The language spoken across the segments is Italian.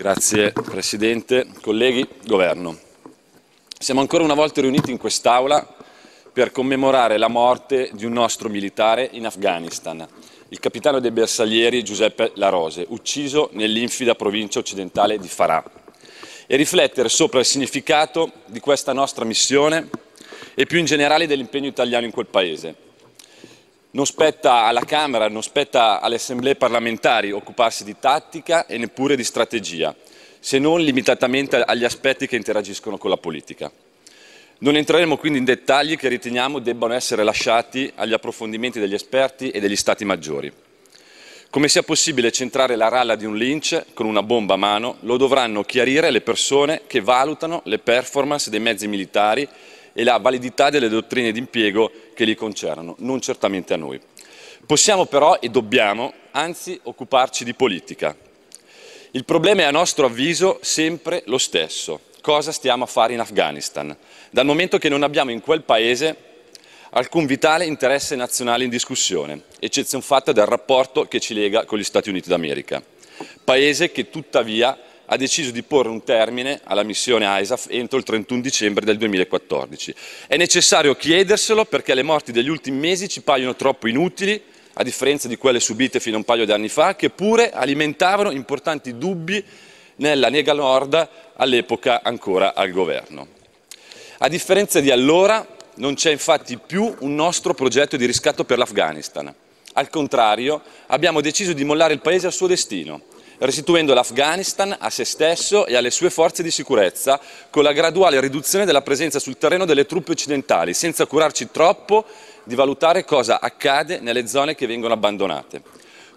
Grazie Presidente, colleghi, Governo. Siamo ancora una volta riuniti in quest'Aula per commemorare la morte di un nostro militare in Afghanistan, il capitano dei bersaglieri Giuseppe Larose, ucciso nell'infida provincia occidentale di Farah, e riflettere sopra il significato di questa nostra missione e più in generale dell'impegno italiano in quel paese, non spetta alla Camera, non spetta alle assemblee parlamentari occuparsi di tattica e neppure di strategia, se non limitatamente agli aspetti che interagiscono con la politica. Non entreremo quindi in dettagli che riteniamo debbano essere lasciati agli approfondimenti degli esperti e degli Stati maggiori. Come sia possibile centrare la ralla di un lynch con una bomba a mano, lo dovranno chiarire le persone che valutano le performance dei mezzi militari e la validità delle dottrine d'impiego che li concernono, non certamente a noi. Possiamo però e dobbiamo, anzi, occuparci di politica. Il problema è a nostro avviso sempre lo stesso. Cosa stiamo a fare in Afghanistan? Dal momento che non abbiamo in quel paese alcun vitale interesse nazionale in discussione, eccezion fatta dal rapporto che ci lega con gli Stati Uniti d'America, paese che tuttavia ha deciso di porre un termine alla missione ISAF entro il 31 dicembre del 2014. È necessario chiederselo perché le morti degli ultimi mesi ci paiono troppo inutili, a differenza di quelle subite fino a un paio di anni fa, che pure alimentavano importanti dubbi nella Nega Nord all'epoca ancora al governo. A differenza di allora non c'è infatti più un nostro progetto di riscatto per l'Afghanistan. Al contrario, abbiamo deciso di mollare il Paese al suo destino, restituendo l'Afghanistan a se stesso e alle sue forze di sicurezza con la graduale riduzione della presenza sul terreno delle truppe occidentali, senza curarci troppo di valutare cosa accade nelle zone che vengono abbandonate.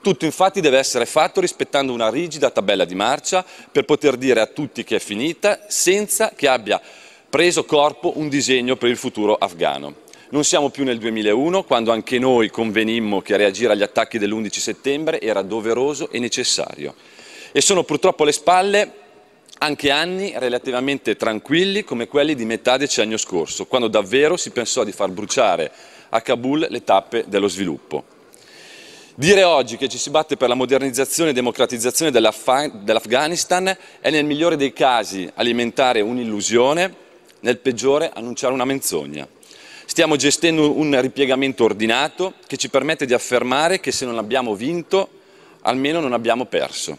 Tutto infatti deve essere fatto rispettando una rigida tabella di marcia per poter dire a tutti che è finita senza che abbia preso corpo un disegno per il futuro afghano. Non siamo più nel 2001, quando anche noi convenimmo che reagire agli attacchi dell'11 settembre era doveroso e necessario. E sono purtroppo alle spalle anche anni relativamente tranquilli come quelli di metà decennio scorso, quando davvero si pensò di far bruciare a Kabul le tappe dello sviluppo. Dire oggi che ci si batte per la modernizzazione e democratizzazione dell'Afghanistan è nel migliore dei casi alimentare un'illusione, nel peggiore annunciare una menzogna. Stiamo gestendo un ripiegamento ordinato che ci permette di affermare che se non abbiamo vinto, almeno non abbiamo perso.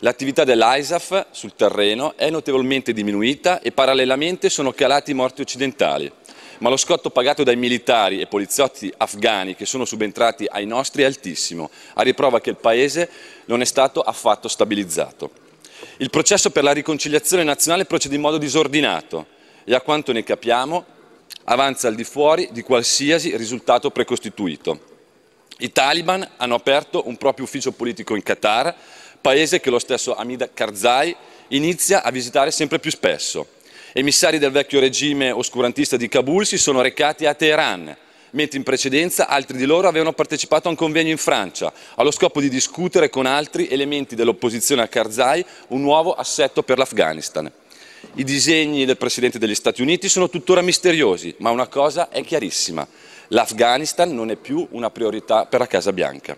L'attività dell'ISAF sul terreno è notevolmente diminuita e parallelamente sono calati i morti occidentali, ma lo scotto pagato dai militari e poliziotti afghani che sono subentrati ai nostri è altissimo, a riprova che il Paese non è stato affatto stabilizzato. Il processo per la riconciliazione nazionale procede in modo disordinato e a quanto ne capiamo avanza al di fuori di qualsiasi risultato precostituito. I Taliban hanno aperto un proprio ufficio politico in Qatar, paese che lo stesso Hamid Karzai inizia a visitare sempre più spesso. Emissari del vecchio regime oscurantista di Kabul si sono recati a Teheran, mentre in precedenza altri di loro avevano partecipato a un convegno in Francia, allo scopo di discutere con altri elementi dell'opposizione a Karzai un nuovo assetto per l'Afghanistan. I disegni del Presidente degli Stati Uniti sono tuttora misteriosi, ma una cosa è chiarissima. L'Afghanistan non è più una priorità per la Casa Bianca.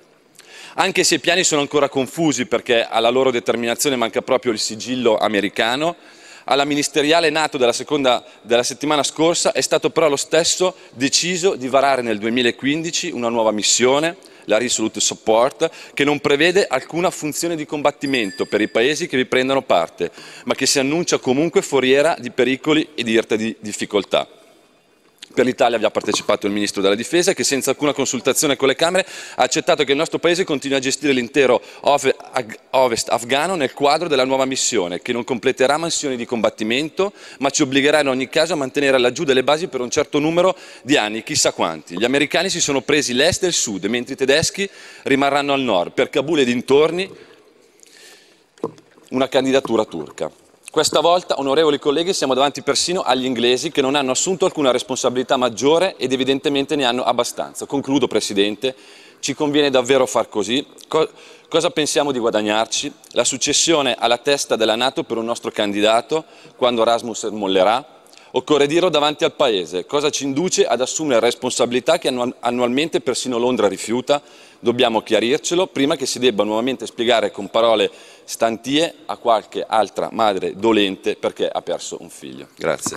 Anche se i piani sono ancora confusi perché alla loro determinazione manca proprio il sigillo americano, alla ministeriale NATO della, seconda, della settimana scorsa è stato però lo stesso deciso di varare nel 2015 una nuova missione la Resolute Support, che non prevede alcuna funzione di combattimento per i paesi che vi prendono parte, ma che si annuncia comunque foriera di pericoli e di irte di difficoltà. Per l'Italia vi ha partecipato il Ministro della Difesa che senza alcuna consultazione con le Camere ha accettato che il nostro Paese continui a gestire l'intero ovest afghano nel quadro della nuova missione che non completerà mansioni di combattimento ma ci obbligherà in ogni caso a mantenere laggiù delle basi per un certo numero di anni, chissà quanti. Gli americani si sono presi l'est e il sud mentre i tedeschi rimarranno al nord, per Kabul e dintorni una candidatura turca. Questa volta, onorevoli colleghi, siamo davanti persino agli inglesi che non hanno assunto alcuna responsabilità maggiore ed evidentemente ne hanno abbastanza. Concludo, Presidente, ci conviene davvero far così? Co- cosa pensiamo di guadagnarci? La successione alla testa della Nato per un nostro candidato quando Erasmus mollerà? Occorre dirlo davanti al Paese, cosa ci induce ad assumere responsabilità che annualmente persino Londra rifiuta. Dobbiamo chiarircelo prima che si debba nuovamente spiegare con parole stantie a qualche altra madre dolente perché ha perso un figlio. Grazie.